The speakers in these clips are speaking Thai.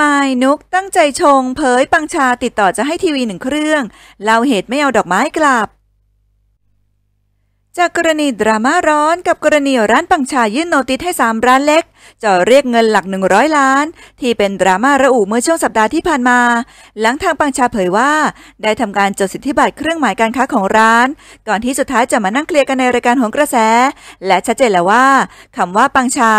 มายนุกตั้งใจชงเผยปังชาติดต่อจะให้ทีวีหนึ่งเครื่องเล่าเหตุไม่เอาดอกไม้กลับจากกรณีดราม่าร้อนกับกรณีร้านปังชายื่นโนติสให้ 3 ร้านเล็ก จะเรียกเงินหลัก 100 ล้าน ที่เป็นดราม่าระอุเมื่อช่วงสัปดาห์ที่ผ่านมา หลังทางปังชาเผยว่า ได้ทำการจดสิทธิบัตรเครื่องหมายการค้าของร้าน ก่อนที่สุดท้ายจะมานั่งเคลียร์กันในรายการของกระแส และชัดเจนแล้วว่า คำว่าปังชา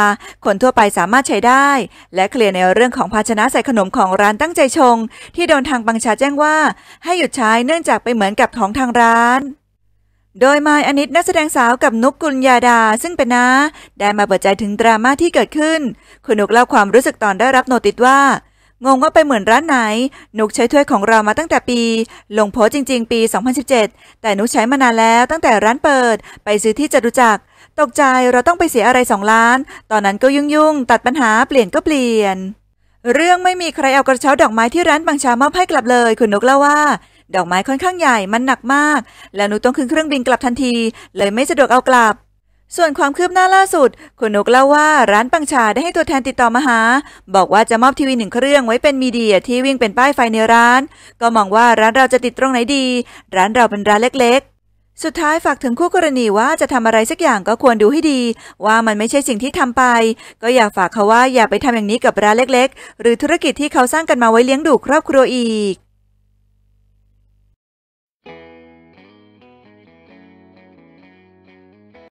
คนทั่วไปสามารถใช้ได้ และเคลียร์ในเรื่องของภาชนะ ใส่ขนมของร้านตั้งใจชง ที่โดนทางปังชาแจ้งว่า ให้หยุดใช้เนื่องจากไปเหมือนกับของทางร้านโดยมายอนิตนักแสดงสาวกับนุกกุลยาดาซึ่งเป็นน้าได้มาเปิดใจถึงดราม่าที่เกิดขึ้น คุณนุกเล่าความรู้สึกตอนได้รับโนติดว่า งงว่าไปเหมือนร้านไหน นุกใช้ถ้วยของเรามาตั้งแต่ปี ลงโพสจริง ๆ ปี 2017 แต่นุกใช้มานานแล้วตั้งแต่ร้านเปิด ไปซื้อที่จตุจักรตกใจเราต้องไปเสียอะไรสองล้าน ตอนนั้นก็ยุ่งๆตัดปัญหาเปลี่ยนก็เปลี่ยนเรื่องไม่มีใครเอากระเช้าดอกไม้ที่ร้านบางชามอบให้กลับเลย คุณนุกเล่าว่าดอกไม้ค่อนข้างใหญ่มันหนักมาก แล้วหนูต้องขึ้นเครื่องบินกลับทันที เลยไม่สะดวกเอากลับ ส่วนความคืบหน้าล่าสุด คุณนุกเล่าว่าร้านปังชาได้ให้ตัวแทนติดต่อมาหา บอกว่าจะมอบทีวีหนึ่งเครื่องไว้เป็นมีเดียที่วิ่งเป็นป้ายไฟในร้าน ก็มองว่าร้านเราจะติดตรงไหนดี ร้านเราเป็นร้านเล็กๆ สุดท้ายฝากถึงคู่กรณีว่าจะทำอะไรสักอย่างก็ควรดูให้ดี ว่ามันไม่ใช่สิ่งที่ทำไป ก็อยากฝากเขาว่าอย่าไปทำอย่างนี้กับร้านเล็กๆ หรือธุรกิจที่เขาสร้างกันมาไว้เลี้ยงดูครอบครัวอีก